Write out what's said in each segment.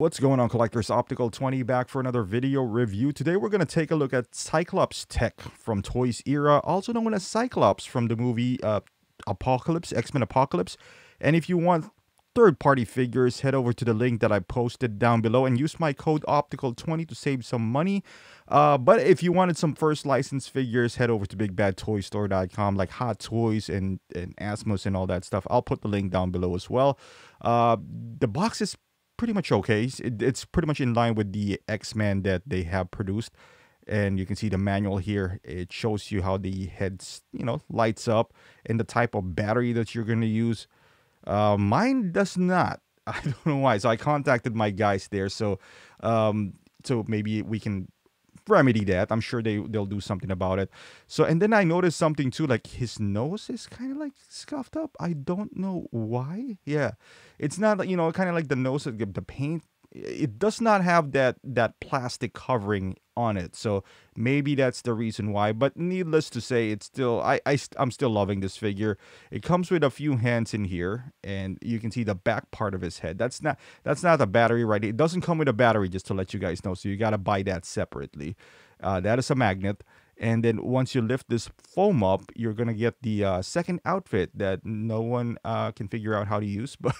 What's going on Collectors Optical 20 back for another video review. Today we're going to take a look at Cyclops Tech from Toys Era, also known as Cyclops from the movie uh, Apocalypse, X-Men Apocalypse. And if you want third-party figures, head over to the link that I posted down below and use my code OPTICAL20 to save some money. Uh, but if you wanted some first license figures, head over to BigBadToyStore.com, like Hot Toys and, and Asmus and all that stuff. I'll put the link down below as well. Uh, the box is pretty much okay. It, it's pretty much in line with the X Men that they have produced. And you can see the manual here. It shows you how the head, you know, lights up and the type of battery that you're going to use. Uh, mine does not. I don't know why. So I contacted my guys there. So, um, so maybe we can remedy that. I'm sure they they'll do something about it. So and then I noticed something too, like his nose is kind of like scuffed up. I don't know why. Yeah, it's not you know kind of like the nose, the paint it does not have that that plastic covering on it so maybe that's the reason why but needless to say it's still I, I i'm still loving this figure it comes with a few hands in here and you can see the back part of his head that's not that's not a battery right it doesn't come with a battery just to let you guys know so you got to buy that separately uh, that is a magnet and then once you lift this foam up, you're gonna get the uh, second outfit that no one uh, can figure out how to use, but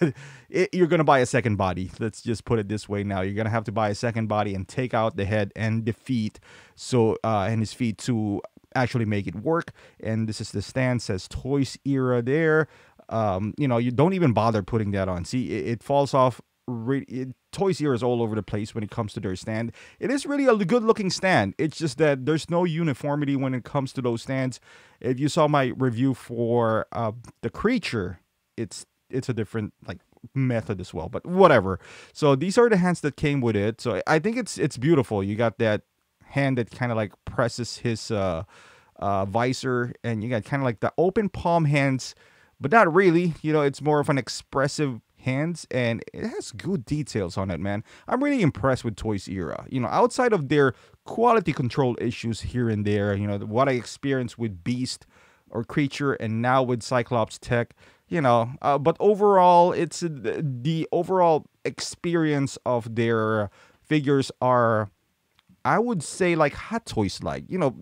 it, you're gonna buy a second body. Let's just put it this way now. You're gonna have to buy a second body and take out the head and the feet, so uh, and his feet to actually make it work. And this is the stand says Toys Era there. Um, you know, you don't even bother putting that on. See, it, it falls off Really, Toys R is all over the place when it comes to their stand. It is really a good looking stand. It's just that there's no uniformity when it comes to those stands. If you saw my review for uh, the creature, it's it's a different like method as well. But whatever. So these are the hands that came with it. So I think it's it's beautiful. You got that hand that kind of like presses his uh, uh, visor, and you got kind of like the open palm hands. But not really, you know. It's more of an expressive hands and it has good details on it man i'm really impressed with toys era you know outside of their quality control issues here and there you know what i experienced with beast or creature and now with cyclops tech you know uh, but overall it's uh, the, overall experience of their figures are I would say like Hot Toys like, you know,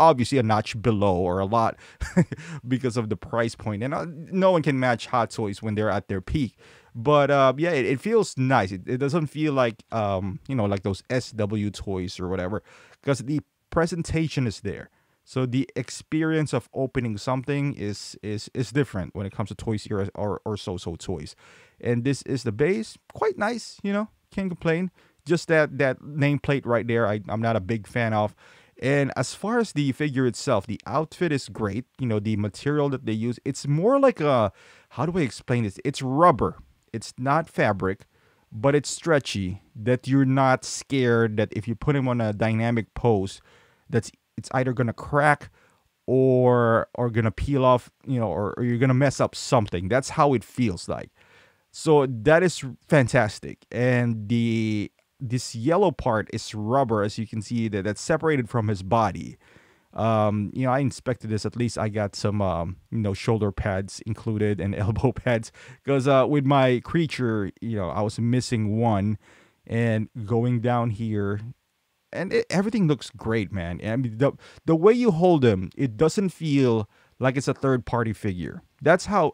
obviously a notch below or a lot because of the price point. And uh, no one can match Hot Toys when they're at their peak. But uh, yeah, it, it, feels nice. It, it doesn't feel like um, you know like those SW toys or whatever, because the presentation is there. So the experience of opening something is is is different when it comes to Toys or, or So So Toys, and this is the base. Quite nice, you know. Can't complain. Just that that nameplate right there. I, I'm not a big fan of. And as far as the figure itself, the outfit is great. You know, the material that they use, it's more like a how do I explain this? It's rubber it's not fabric, but it's stretchy that you're not scared that if you put him on a dynamic pose, that's it's either gonna crack or or gonna peel off, you know, or, or you're gonna mess up something. That's how it feels like. So that is fantastic. And the this yellow part is rubber, as you can see that that's separated from his body um, you know, I inspected this. At least I got some, um, you know, shoulder pads included and elbow pads because uh, with my creature, you know, I was missing one, and going down here, and it, everything looks great, man. I mean, the the way you hold him, it doesn't feel like it's a third party figure. That's how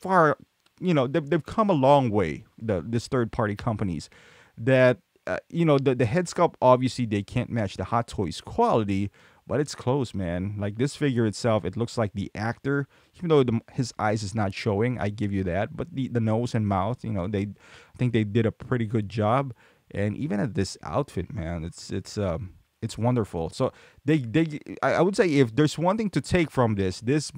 far, you know, they've they've come a long way. The this third party companies that. Uh, you know the, the head sculpt obviously they can't match the hot toys quality but it's close, man. Like this figure itself, it looks like the actor, even though the, his eyes is not showing. I give you that, but the the nose and mouth, you know, they, I think they did a pretty good job. And even at this outfit, man, it's it's um it's wonderful. So they they I would say if there's one thing to take from this, this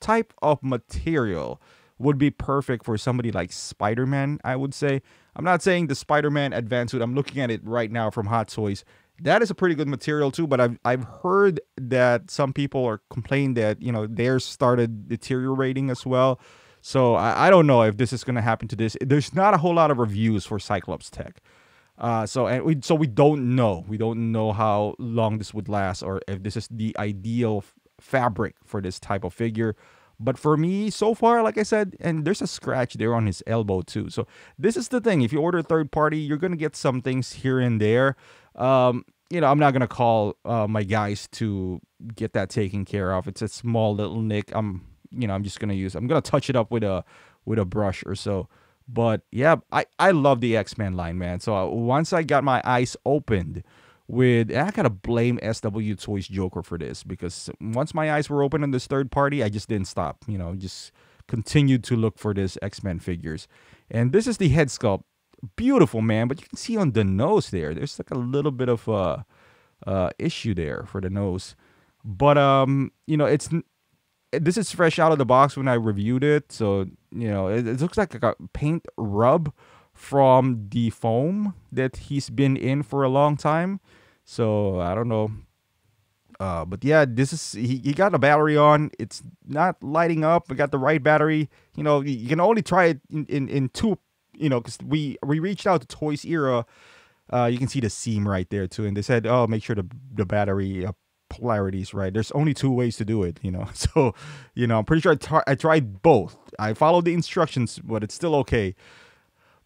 type of material would be perfect for somebody like Spider-Man, I would say. I'm not saying the Spider-Man advanced suit. I'm looking at it right now from Hot Toys that is a pretty good material too. But I've I've heard that some people are complaining that you know theirs started deteriorating as well. So I, I don't know if this is going to happen to this. There's not a whole lot of reviews for Cyclops Tech. Uh, so and we so we don't know we don't know how long this would last or if this is the ideal f- fabric for this type of figure. But for me, so far, like I said, and there's a scratch there on his elbow too. So this is the thing. If you order third party, you're gonna get some things here and there um, you know, I'm not gonna call uh, my guys to get that taken care of. It's a small little nick. I'm, you know, I'm just gonna use. I'm gonna touch it up with a with a brush or so. But yeah, I I love the X Men line, man. So I, uh, once I got my eyes opened with, and I gotta blame SW Toys Joker for this because once my eyes were open on this third party, I just didn't stop. You know, just continued to look for this X Men figures. And this is the head sculpt beautiful, man. But you can see on the nose there, there's like a little bit of a uh, uh, issue there for the nose. But um, you know, it's this is fresh out of the box when I reviewed it, so you know, it, it looks like a paint rub from the foam that he's been in for a long time. So I don't know. Uh, but yeah, this is he, he got a battery on. It's not lighting up. We got the right battery. You know, you can only try it in, in, in two you know, because we we reached out to Toys Era. Uh, you can see the seam right there too, and they said, "Oh, make sure the the battery uh, polarities right." There's only two ways to do it, you know. So, you know, I'm pretty sure I tried both. I followed the instructions, but it's still okay.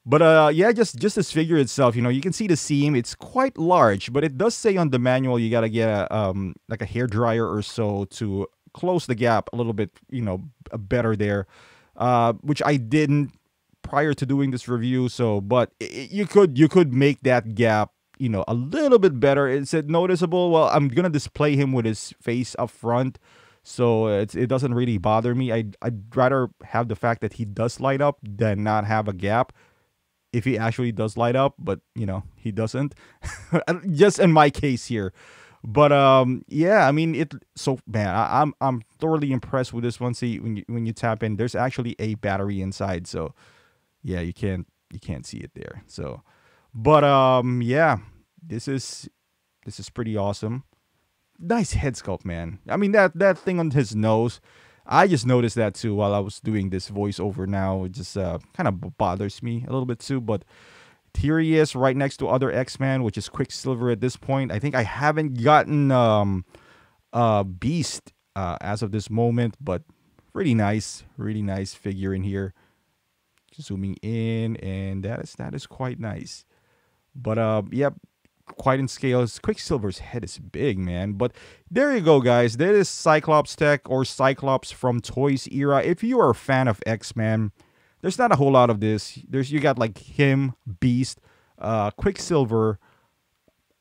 But uh, yeah, just just this figure itself, you know, you can see the seam. It's quite large, but it does say on the manual you gotta get a um like a hair dryer or so to close the gap a little bit, you know, better there. Uh, which I didn't prior to doing this review. So, but it, you could you could make that gap, you know, a little bit better. Is it noticeable? Well, I'm gonna display him with his face up front, so it's, it doesn't really bother me. I'd, I'd rather have the fact that he does light up than not have a gap. If he actually does light up, but you know he doesn't. Just in my case here but um yeah i mean it so man I, am I'm, I'm thoroughly impressed with this one see when you when you tap in there's actually a battery inside so yeah, you can't you can't see it there. So, but um, yeah, this is this is pretty awesome. Nice head sculpt, man. I mean that that thing on his nose. I just noticed that too while I was doing this voiceover. Now it just uh, kind of bothers me a little bit too, but. Here he is right next to other X-Men, which is Quicksilver at this point. I think I haven't gotten um, uh, Beast uh, as of this moment, but really nice, really nice figure in here zooming in and that is that is quite nice but uh yep quite in scales quicksilver's head is big man but there you go guys there is cyclops tech or cyclops from toys era if you are a fan of x-men there's not a whole lot of this there's you got like him beast uh quicksilver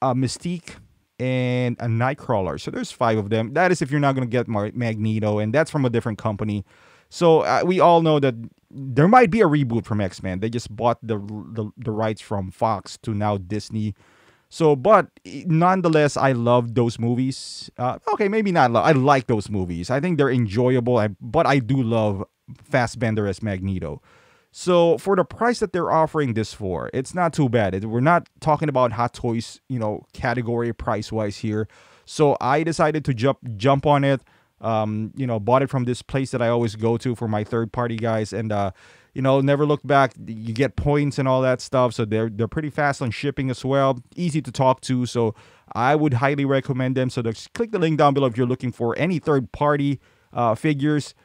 uh mystique and a nightcrawler so there's five of them that is if you're not going to get magneto and that's from a different company so uh, we all know that there might be a reboot from X Men. They just bought the, the, the rights from Fox to now Disney. So, but nonetheless, I love those movies. Uh, okay, maybe not. Love. I like those movies. I think they're enjoyable. I, but I do love Fassbender as Magneto. So for the price that they're offering this for, it's not too bad. It, we're not talking about hot toys, you know, category price wise here. So I decided to jump jump on it. Um, you know, bought it from this place that I always go to for my third party guys, and uh, you know, never look back. You get points and all that stuff, so they're they're pretty fast on shipping as well. Easy to talk to, so I would highly recommend them. So just click the link down below if you're looking for any third party uh, figures.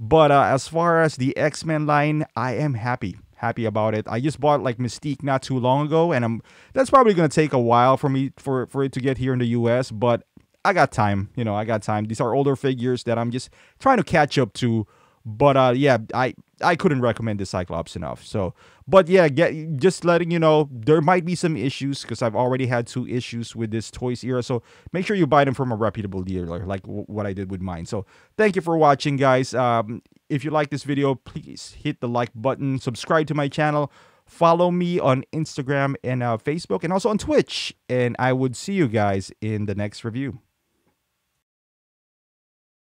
But uh, as far as the X Men line, I am happy happy about it. I just bought like Mystique not too long ago, and I'm that's probably gonna take a while for me for for it to get here in the U.S. But I got time. You know, I got time. These are older figures that I'm just trying to catch up to. But uh, yeah, I I couldn't recommend the Cyclops enough. So, but yeah, get, just letting you know there might be some issues because I've already had two issues with this Toys era. So make sure you buy them from a reputable dealer, like what I did with mine. So thank you for watching, guys. Um, if you like this video, please hit the like button, subscribe to my channel, follow me on Instagram and uh, Facebook, and also on Twitch. And I would see you guys in the next review.